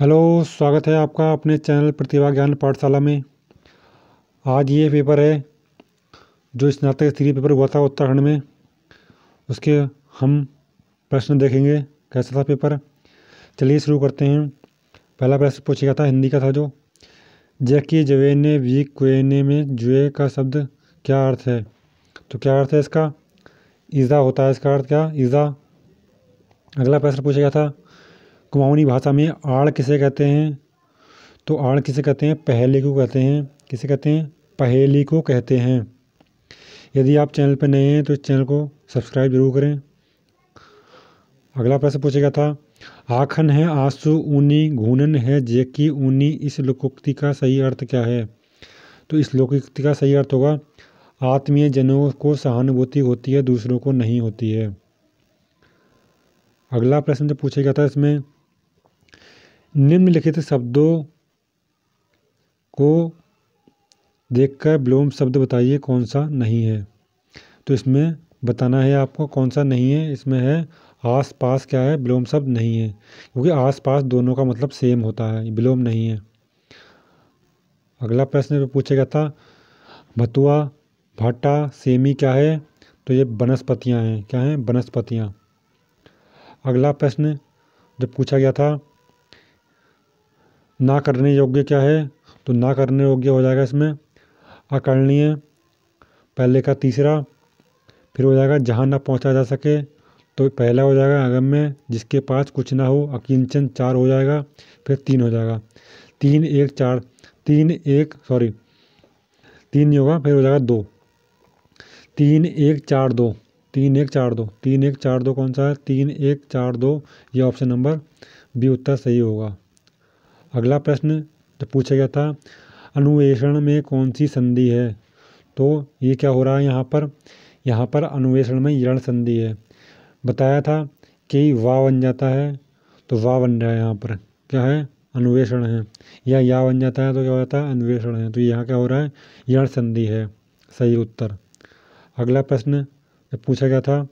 hello स्वागत है आपका अपने चैनल प्रतिभा ज्ञान पाठशाला में आज ये पेपर है जो स्नातक स्त्री पेपर हुआ था उत्तराखंड में उसके हम प्रश्न देखेंगे कैसा था पेपर चलिए शुरू करते हैं पहला प्रश्न पूछा गया था हिंदी का था जो जैकी ने वी कुने में जुए का शब्द क्या अर्थ है तो क्या अर्थ है इसका ईज़ा होता है इसका अर्थ क्या ईज़ा अगला प्रश्न पूछा गया था कुमाऊनी भाषा में आड़ किसे कहते हैं तो आड़ किसे कहते हैं पहेली को कहते हैं किसे कहते हैं पहेली को कहते हैं यदि आप चैनल पर नए हैं तो इस चैनल को सब्सक्राइब जरूर करें अगला प्रश्न पूछेगा था आखन है आंसू ऊनी घूनन है जेकी ऊनी इस लोकोक्ति का सही अर्थ क्या है तो इस लोकोक्ति का सही अर्थ होगा आत्मीय जनों को सहानुभूति होती है दूसरों को नहीं होती है अगला प्रश्न जो पूछा गया था इसमें निम्नलिखित शब्दों को देखकर विलोम शब्द बताइए कौन सा नहीं है तो इसमें बताना है आपको कौन सा नहीं है इसमें है आस पास क्या है विलोम शब्द नहीं है क्योंकि आस पास दोनों का मतलब सेम होता है विलोम नहीं है अगला प्रश्न पूछा गया था भतुआ भाटा सेमी क्या है तो ये वनस्पतियाँ हैं क्या हैं वनस्पतियाँ अगला प्रश्न जब पूछा गया था ना करने योग्य क्या है तो ना करने योग्य हो जाएगा इसमें अकरणीय पहले का तीसरा फिर हो जाएगा जहाँ ना पहुँचा जा सके तो पहला हो जाएगा अगम्य जिसके पास कुछ ना हो अकिंचन चार हो जाएगा फिर तीन हो जाएगा तीन एक चार तीन एक सॉरी तीन नहीं होगा फिर हो जाएगा दो तीन एक चार दो तीन एक चार दो तीन एक चार दो कौन सा है तीन एक चार दो ये ऑप्शन नंबर बी उत्तर सही होगा अगला प्रश्न जब तो पूछा गया था अनुवेषण में कौन सी संधि है तो ये क्या हो रहा है यहाँ पर यहाँ पर अनुवेषण में यण संधि है बताया था कि वा बन जाता है तो वा बन रहा है यहाँ पर क्या है अनुवेषण है या या बन जाता है तो क्या हो जाता है अन्वेषण है तो यहाँ क्या हो रहा है यण संधि है सही उत्तर अगला प्रश्न तो पूछा गया था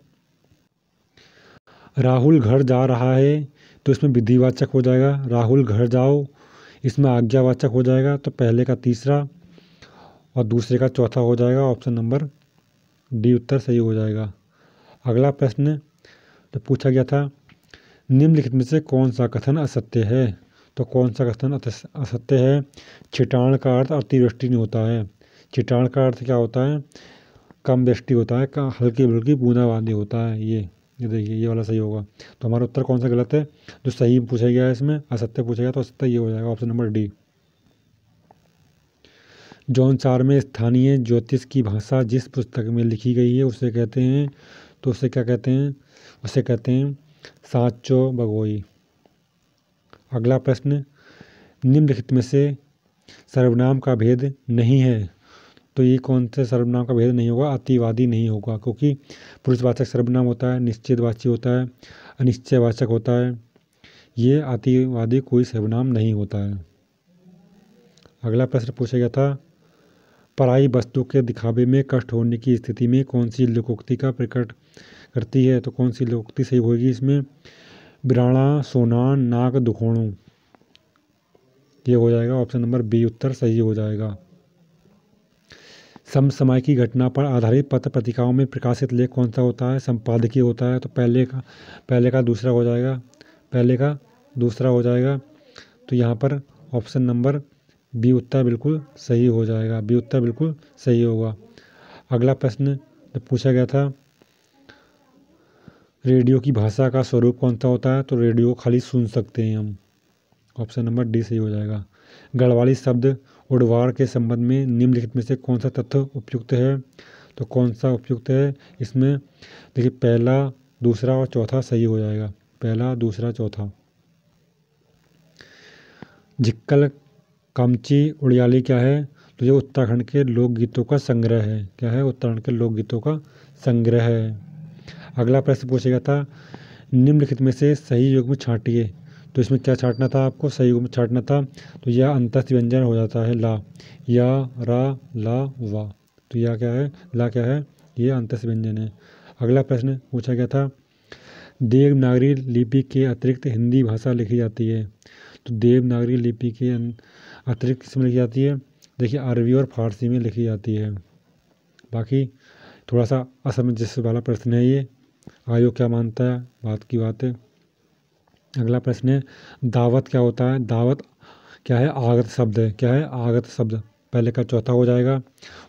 राहुल घर जा रहा है तो इसमें विधिवाचक हो जाएगा राहुल घर जाओ इसमें आज्ञावाचक हो जाएगा तो पहले का तीसरा और दूसरे का चौथा हो जाएगा ऑप्शन नंबर डी उत्तर सही हो जाएगा अगला प्रश्न तो पूछा गया था निम्नलिखित में से कौन सा कथन असत्य है तो कौन सा कथन असत्य है छिटाण का अर्थ अतिवृष्टि नहीं होता है छिटाण का अर्थ क्या होता है कम वृष्टि होता है हल्की फुल्की बूंदाबांदी होता है ये ये देखिए ये वाला सही होगा तो हमारा उत्तर कौन सा गलत है जो सही पूछा गया है इसमें असत्य पूछा गया तो असत्य ये हो जाएगा ऑप्शन नंबर डी जॉन चार में स्थानीय ज्योतिष की भाषा जिस पुस्तक में लिखी गई है उसे कहते हैं तो उसे क्या कहते हैं उसे कहते हैं साचो बगोई अगला प्रश्न निम्नलिखित में से सर्वनाम का भेद नहीं है तो ये कौन से सर्वनाम का भेद नहीं होगा अतिवादी नहीं होगा क्योंकि पुरुषवाचक सर्वनाम होता है निश्चितवाची होता है अनिश्चयवाचक होता है ये अतिवादी कोई सर्वनाम नहीं होता है अगला प्रश्न पूछा गया था पराई वस्तु के दिखावे में कष्ट होने की स्थिति में कौन सी लोकोक्ति का प्रकट करती है तो कौन सी लोकोक्ति सही होगी इसमें बिराणा सोना नाक दुखोणु ये हो जाएगा ऑप्शन नंबर बी उत्तर सही हो जाएगा समसमय की घटना पर आधारित पत्र पत्रिकाओं में प्रकाशित लेख कौन सा होता है संपादकीय होता है तो पहले का पहले का दूसरा हो जाएगा पहले का दूसरा हो जाएगा तो यहाँ पर ऑप्शन नंबर बी उत्तर बिल्कुल सही हो जाएगा बी उत्तर बिल्कुल सही होगा अगला प्रश्न जब पूछा गया था रेडियो की भाषा का स्वरूप कौन सा होता है तो रेडियो खाली सुन सकते हैं हम ऑप्शन नंबर डी सही हो जाएगा गढ़वाली शब्द उड़वार के संबंध में निम्नलिखित में से कौन सा तथ्य उपयुक्त है तो कौन सा उपयुक्त है इसमें देखिए पहला दूसरा और चौथा सही हो जाएगा पहला दूसरा चौथा झिक्कल कमची उड़ियाली क्या है तो ये उत्तराखंड के लोकगीतों का संग्रह है क्या है उत्तराखंड के लोकगीतों का संग्रह है अगला प्रश्न पूछेगा था निम्नलिखित में से सही युग में छाटिए तो इसमें क्या छाटना था आपको सही में छाटना था तो यह अंतस्थ व्यंजन हो जाता है ला या रा ला वा तो यह क्या है ला क्या है ये अंतस्थ व्यंजन है अगला प्रश्न पूछा गया था देवनागरी लिपि के अतिरिक्त हिंदी भाषा लिखी जाती है तो देवनागरी लिपि के अं-, अतिरिक्त किसमें लिखी जाती है देखिए अरबी और फारसी में लिखी जाती है बाकी थोड़ा सा असमंजस वाला प्रश्न है ये आयोग क्या मानता है बात की बात है अगला प्रश्न है दावत क्या होता है दावत क्या है आगत शब्द है क्या है आगत शब्द पहले का चौथा हो जाएगा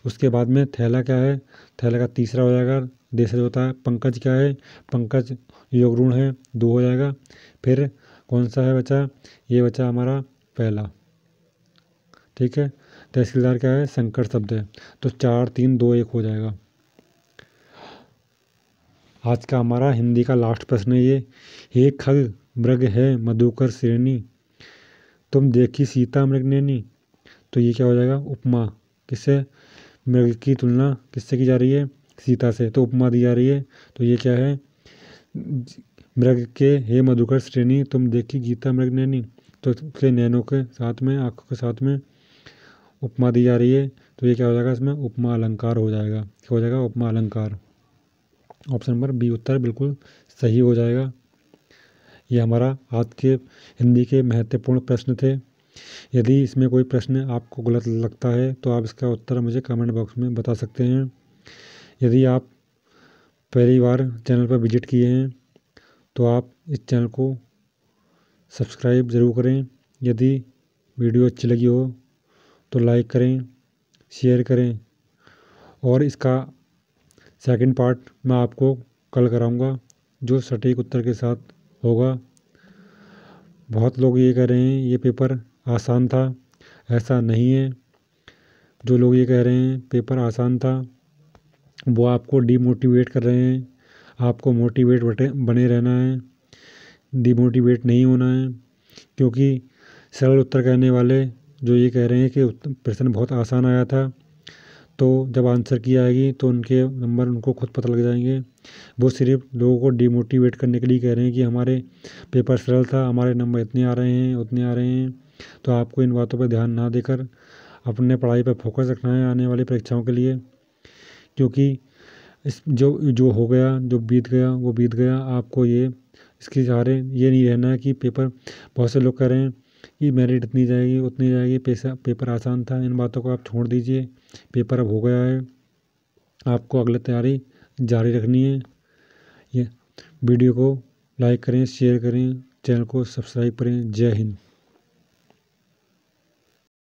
उसके बाद में थैला क्या है थैला का तीसरा हो जाएगा तीसरा होता है पंकज क्या है पंकज योग ऋण है दो हो जाएगा फिर कौन सा है बच्चा ये बच्चा हमारा पहला ठीक है तहसीलदार क्या है संकट शब्द है तो चार तीन दो एक हो जाएगा आज का हमारा हिंदी का लास्ट प्रश्न है ये हे खग मृग है मधुकर श्रेणी तुम देखी सीता मृग नैनी तो ये क्या हो जाएगा उपमा किससे मृग की तुलना किससे की जा रही है सीता से तो उपमा दी जा रही है तो ये क्या है मृग के हे मधुकर श्रेणी तुम देखी गीता मृग नैनी तो उसके नैनों के साथ में आँखों के साथ में उपमा दी जा रही है तो ये क्या हो जाएगा इसमें उपमा अलंकार हो जाएगा क्या हो जाएगा उपमा अलंकार ऑप्शन नंबर बी उत्तर बिल्कुल सही हो जाएगा ये हमारा आज के हिंदी के महत्वपूर्ण प्रश्न थे यदि इसमें कोई प्रश्न आपको गलत लगता है तो आप इसका उत्तर मुझे कमेंट बॉक्स में बता सकते हैं यदि आप पहली बार चैनल पर विजिट किए हैं तो आप इस चैनल को सब्सक्राइब ज़रूर करें यदि वीडियो अच्छी लगी हो तो लाइक करें शेयर करें और इसका सेकंड पार्ट मैं आपको कल कराऊंगा जो सटीक उत्तर के साथ होगा बहुत लोग ये कह रहे हैं ये पेपर आसान था ऐसा नहीं है जो लोग ये कह रहे हैं पेपर आसान था वो आपको डीमोटिवेट कर रहे हैं आपको मोटिवेट बने रहना है डीमोटिवेट नहीं होना है क्योंकि सरल उत्तर कहने वाले जो ये कह रहे हैं कि प्रश्न बहुत आसान आया था तो जब आंसर की आएगी तो उनके नंबर उनको खुद पता लग जाएंगे वो सिर्फ लोगों को डीमोटिवेट करने के लिए कह रहे हैं कि हमारे पेपर सरल था हमारे नंबर इतने आ रहे हैं उतने आ रहे हैं तो आपको इन बातों पर ध्यान ना देकर अपने पढ़ाई पर फोकस रखना है आने वाली परीक्षाओं के लिए क्योंकि इस जो जो हो गया जो बीत गया वो बीत गया आपको ये इसके सहारे ये नहीं रहना है कि पेपर बहुत से लोग कह रहे हैं ये मेरिट इतनी जाएगी उतनी जाएगी पैसा पेपर आसान था इन बातों को आप छोड़ दीजिए पेपर अब हो गया है आपको अगला तैयारी जारी रखनी है ये वीडियो को लाइक करें शेयर करें चैनल को सब्सक्राइब करें जय हिंद